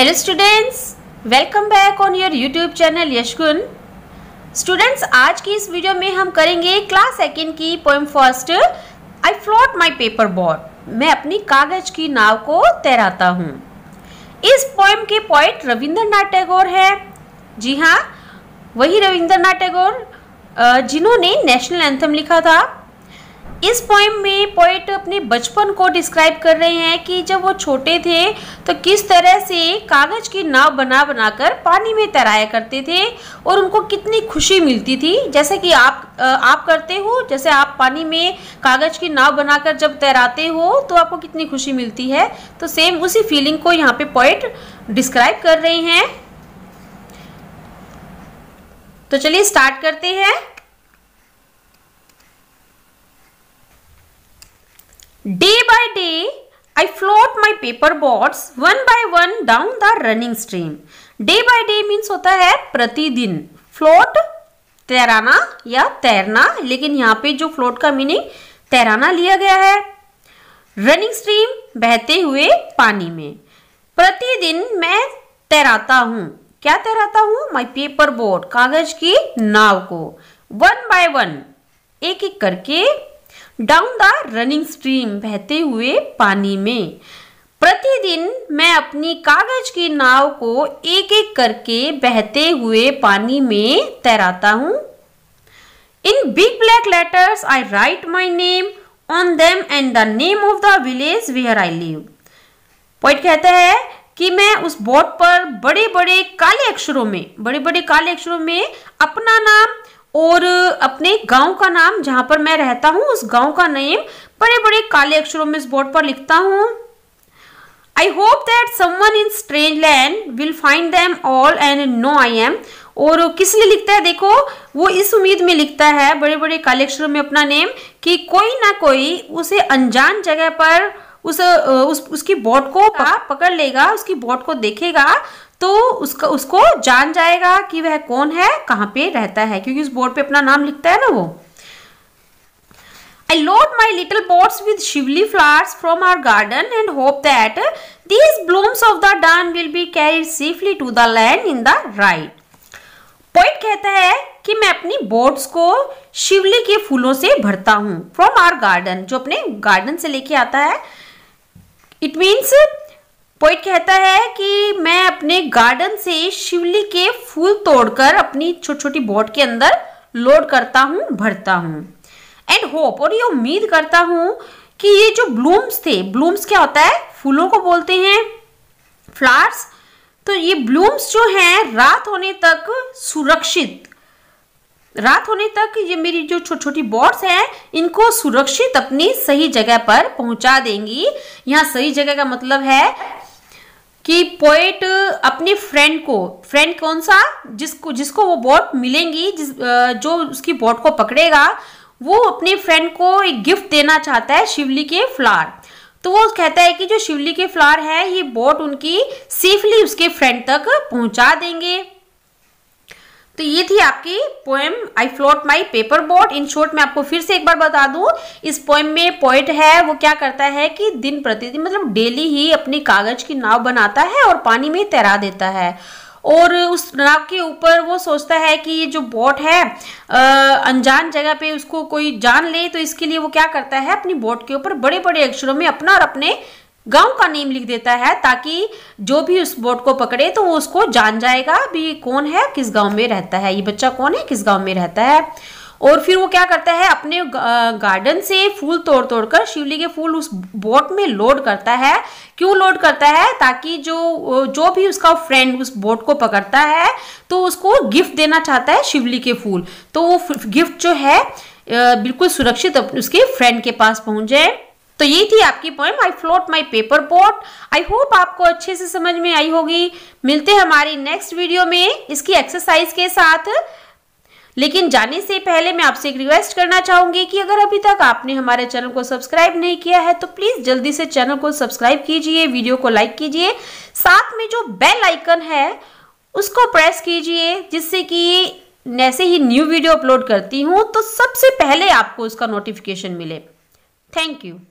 Hello students welcome back on your YouTube channel Yashgun. Students आज की इस video में हम करेंगे क्लास सेकेंड की poem first I float my paper boat मैं अपनी कागज की नाव को तैराता हूँ इस पोएम के पॉइंट रविंद्रनाथ टैगोर है जी हाँ वही रविंद्रनाथ टैगोर जिन्होंने नेशनल एंथम लिखा था इस पोइम में पोइट अपने बचपन को डिस्क्राइब कर रहे हैं कि जब वो छोटे थे तो किस तरह से कागज की नाव बना बनाकर पानी में तैराया करते थे और उनको कितनी खुशी मिलती थी जैसे कि आप आप करते हो जैसे आप पानी में कागज की नाव बनाकर जब तैराते हो तो आपको कितनी खुशी मिलती है तो सेम उसी फीलिंग को यहाँ पे पोइट डिस्क्राइब कर रहे हैं तो चलिए स्टार्ट करते हैं Day by day, I float my paper boats one by one down the running stream. Day by day means होता है प्रतिदिन फ्लोट तैराना या तैरना लेकिन यहाँ पे जो फ्लोट का मीनिंग तैराना लिया गया है रनिंग स्ट्रीम बहते हुए पानी में प्रतिदिन मैं तैराता हूँ क्या तैराता हूँ माई पेपर बोट कागज की नाव को वन बाय वन एक एक करके डाउन द रनिंग स्ट्रीम बहते हुए पानी में प्रतिदिन मैं अपनी कागज की नाव को एक एक करके बहते हुए पानी में तैराता हूं in big black letters I write my name on them and the name of the village where I live point कहता है कि मैं उस बोर्ड पर बड़े बड़े काले अक्षरों में बड़े बड़े काले अक्षरों में अपना नाम और अपने गांव का नाम जहां पर मैं रहता हूं उस गांव का नेम बड़े बड़े काले अक्षरों में इस बोर्ड पर लिखता हूं I hope that someone in strange land will find them all and know I am और किस लिए लिखता है देखो वो इस उम्मीद में लिखता है बड़े बड़े काले अक्षरों में अपना नेम कि कोई ना कोई उसे अनजान जगह पर उस, उस उसकी बोट को पकड़ लेगा उसकी बोट को देखेगा तो उसका उसको जान जाएगा कि वह कौन है कहाँ पे रहता है क्योंकि उस बोर्ड पे अपना नाम लिखता है ना वो I load my little boards with shiuli flowers from our garden and hope that these blooms of the dawn will be carried safely to the land in the right point कहता है कि मैं अपनी बोर्ड्स को शिवली के फूलों से भरता हूँ फ्रॉम आर गार्डन जो अपने गार्डन से लेके आता है इट मीन्स पोइट कहता है कि मैं अपने गार्डन से शिवली के फूल तोड़कर अपनी छोटी छोटी बोट के अंदर लोड करता हूँ भरता हूँ एंड होप और ये उम्मीद करता हूँ कि ये जो ब्लूम्स थे ब्लूम्स क्या होता है फूलों को बोलते हैं फ्लावर्स तो ये ब्लूम्स जो हैं रात होने तक सुरक्षित रात होने तक ये मेरी जो छोटी छोटी बॉट्स हैं इनको सुरक्षित अपनी सही जगह पर पहुंचा देंगी यहाँ सही जगह का मतलब है कि पोएट अपनी फ्रेंड को फ्रेंड कौन सा जिसको जिसको वो बोट मिलेंगी जिस जो उसकी बोट को पकड़ेगा वो अपने फ्रेंड को एक गिफ्ट देना चाहता है शिवली के फ्लावर तो वो कहता है कि जो शिवली के फ्लावर है ये बोट उनकी सेफली उसके फ्रेंड तक पहुंचा देंगे तो ये थी आपकी poem I float my paper boat in short मैं आपको फिर से एक बार बता दूं इस पोएम में पोइट है वो क्या करता है कि दिन प्रतिदिन मतलब डेली ही अपनी कागज की नाव बनाता है और पानी में तैरा देता है और उस नाव के ऊपर वो सोचता है कि ये जो बोट है अनजान जगह पे उसको कोई जान ले तो इसके लिए वो क्या करता है अपनी बोट के ऊपर बड़े बड़े अक्षरों में अपना और अपने गांव का नेम लिख देता है ताकि जो भी उस बोट को पकड़े तो वो उसको जान जाएगा भी कौन है किस गांव में रहता है ये बच्चा कौन है किस गांव में रहता है और फिर वो क्या करता है अपने गार्डन से फूल तोड़ तोड़ कर शिवली के फूल उस बोट में लोड करता है क्यों लोड करता है ताकि जो जो भी उसका फ्रेंड उस बोट को पकड़ता है तो उसको गिफ्ट देना चाहता है शिवली के फूल तो वो गिफ्ट जो है बिल्कुल सुरक्षित उसके फ्रेंड के पास पहुंच जाए तो ये थी आपकी poem I float my paper boat I hope आपको अच्छे से समझ में आई होगी मिलते हैं हमारी नेक्स्ट वीडियो में इसकी एक्सरसाइज के साथ लेकिन जाने से पहले मैं आपसे एक रिक्वेस्ट करना चाहूंगी कि अगर अभी तक आपने हमारे चैनल को सब्सक्राइब नहीं किया है तो प्लीज़ जल्दी से चैनल को सब्सक्राइब कीजिए वीडियो को लाइक कीजिए साथ में जो बेल आइकन है उसको प्रेस कीजिए जिससे कि ऐसे ही न्यू वीडियो अपलोड करती हूँ तो सबसे पहले आपको उसका नोटिफिकेशन मिले थैंक यू